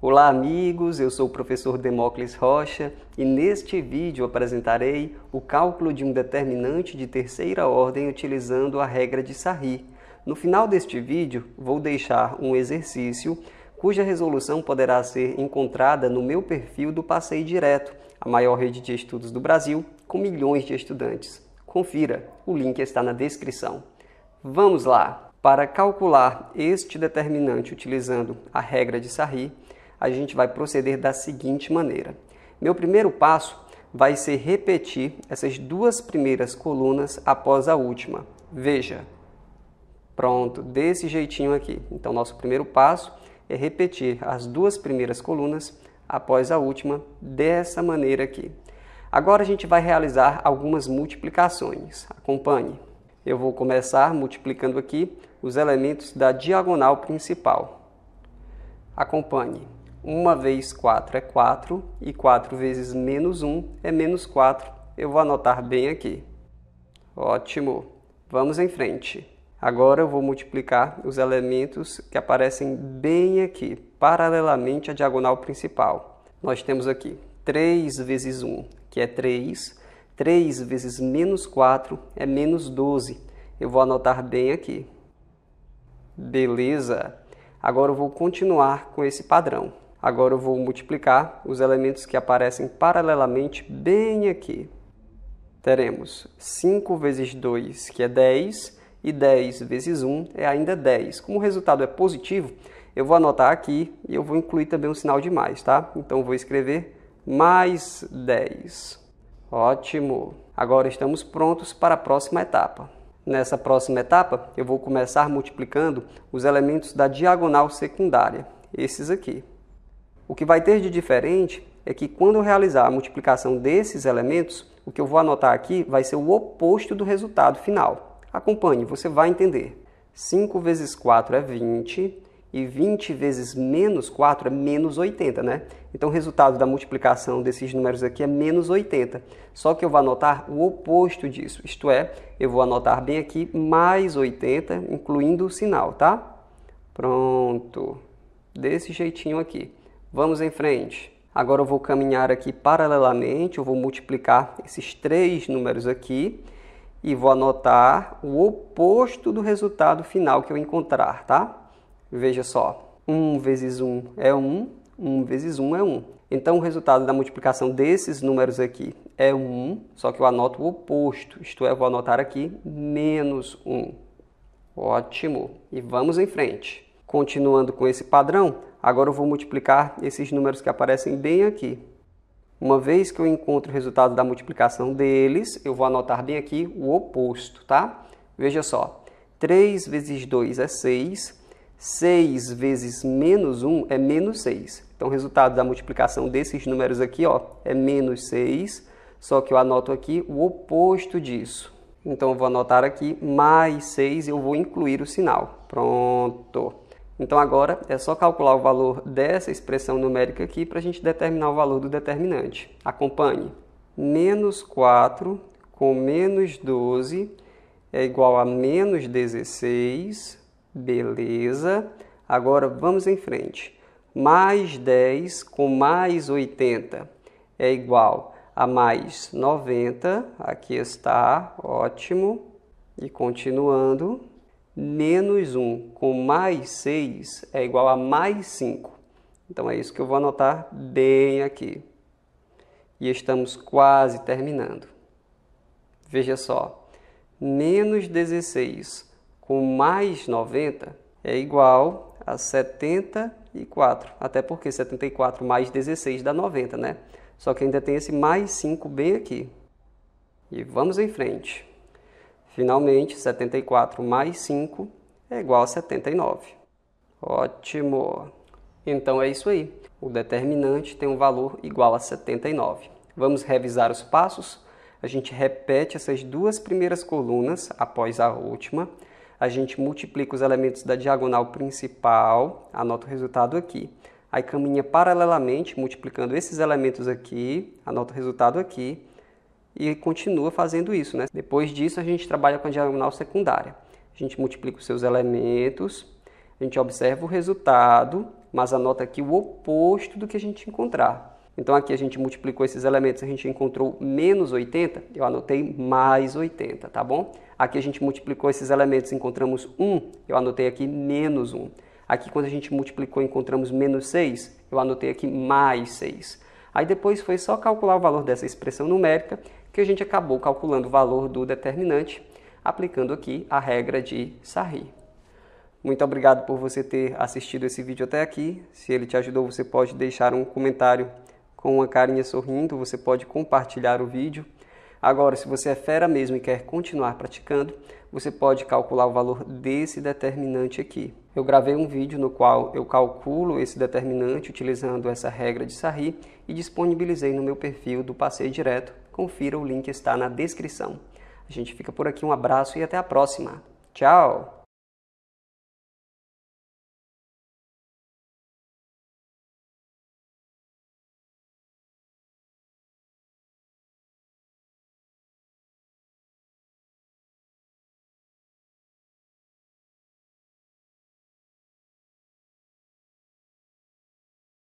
Olá, amigos. Eu sou o professor Demócles Rocha e neste vídeo apresentarei o cálculo de um determinante de terceira ordem utilizando a regra de Sarri. No final deste vídeo, vou deixar um exercício cuja resolução poderá ser encontrada no meu perfil do Passeio Direto, a maior rede de estudos do Brasil, com milhões de estudantes. Confira, o link está na descrição. Vamos lá! Para calcular este determinante utilizando a regra de Sarri, a gente vai proceder da seguinte maneira. Meu primeiro passo vai ser repetir essas duas primeiras colunas após a última. Veja. Pronto, desse jeitinho aqui. Então, nosso primeiro passo é repetir as duas primeiras colunas após a última, dessa maneira aqui. Agora a gente vai realizar algumas multiplicações. Acompanhe. Eu vou começar multiplicando aqui os elementos da diagonal principal. Acompanhe. 1 vezes 4 é 4 e 4 vezes menos 1 é menos 4. Eu vou anotar bem aqui. Ótimo. Vamos em frente. Agora eu vou multiplicar os elementos que aparecem bem aqui, paralelamente à diagonal principal. Nós temos aqui 3 vezes 1, que é 3. 3 vezes menos 4 é menos 12. Eu vou anotar bem aqui. Beleza. Agora eu vou continuar com esse padrão. Agora eu vou multiplicar os elementos que aparecem paralelamente bem aqui. Teremos 5 vezes 2, que é 10, e 10 vezes 1 é ainda 10. Como o resultado é positivo, eu vou anotar aqui e eu vou incluir também um sinal de mais, tá? Então vou escrever mais 10. Ótimo! Agora estamos prontos para a próxima etapa. Nessa próxima etapa, eu vou começar multiplicando os elementos da diagonal secundária, esses aqui. O que vai ter de diferente é que quando eu realizar a multiplicação desses elementos, o que eu vou anotar aqui vai ser o oposto do resultado final. Acompanhe, você vai entender. 5 vezes 4 é 20 e 20 vezes menos 4 é menos 80, né? Então o resultado da multiplicação desses números aqui é menos 80. Só que eu vou anotar o oposto disso, isto é, eu vou anotar bem aqui mais 80, incluindo o sinal, tá? Pronto, desse jeitinho aqui. Vamos em frente. Agora eu vou caminhar aqui paralelamente, eu vou multiplicar esses três números aqui e vou anotar o oposto do resultado final que eu encontrar, tá? Veja só, 1 vezes 1 é 1, 1 vezes 1 é 1. Então o resultado da multiplicação desses números aqui é 1, só que eu anoto o oposto, isto é, eu vou anotar aqui menos 1. Ótimo! E vamos em frente. Continuando com esse padrão, Agora eu vou multiplicar esses números que aparecem bem aqui. Uma vez que eu encontro o resultado da multiplicação deles, eu vou anotar bem aqui o oposto, tá? Veja só, 3 vezes 2 é 6, 6 vezes menos 1 é menos 6. Então, o resultado da multiplicação desses números aqui ó, é menos 6, só que eu anoto aqui o oposto disso. Então, eu vou anotar aqui mais 6 e eu vou incluir o sinal. Pronto. Então agora é só calcular o valor dessa expressão numérica aqui para a gente determinar o valor do determinante. Acompanhe. Menos 4 com menos 12 é igual a menos 16. Beleza. Agora vamos em frente. Mais 10 com mais 80 é igual a mais 90. Aqui está, ótimo. E continuando, menos 1 com mais 6 é igual a mais 5. Então é isso que eu vou anotar bem aqui. E estamos quase terminando. Veja só, menos 16 com mais 90 é igual a 74. Até porque 74 mais 16 dá 90, né? Só que ainda tem esse mais 5 bem aqui. E vamos em frente. Finalmente, 74 mais 5 é igual a 79. Ótimo! Então é isso aí. O determinante tem um valor igual a 79. Vamos revisar os passos? A gente repete essas duas primeiras colunas após a última. A gente multiplica os elementos da diagonal principal, anota o resultado aqui. Aí caminha paralelamente, multiplicando esses elementos aqui, anota o resultado aqui e continua fazendo isso. Né? Depois disso, a gente trabalha com a diagonal secundária. A gente multiplica os seus elementos, a gente observa o resultado, mas anota aqui o oposto do que a gente encontrar. Então aqui a gente multiplicou esses elementos, a gente encontrou menos 80, eu anotei mais 80, tá bom? Aqui a gente multiplicou esses elementos, encontramos 1, eu anotei aqui menos 1. Aqui quando a gente multiplicou, encontramos menos 6, eu anotei aqui mais 6. Aí depois foi só calcular o valor dessa expressão numérica que a gente acabou calculando o valor do determinante, aplicando aqui a regra de Sarri. Muito obrigado por você ter assistido esse vídeo até aqui. Se ele te ajudou, você pode deixar um comentário com uma carinha sorrindo, você pode compartilhar o vídeo. Agora, se você é fera mesmo e quer continuar praticando, você pode calcular o valor desse determinante aqui eu gravei um vídeo no qual eu calculo esse determinante utilizando essa regra de Sarri e disponibilizei no meu perfil do Passeio Direto. Confira, o link está na descrição. A gente fica por aqui, um abraço e até a próxima. Tchau!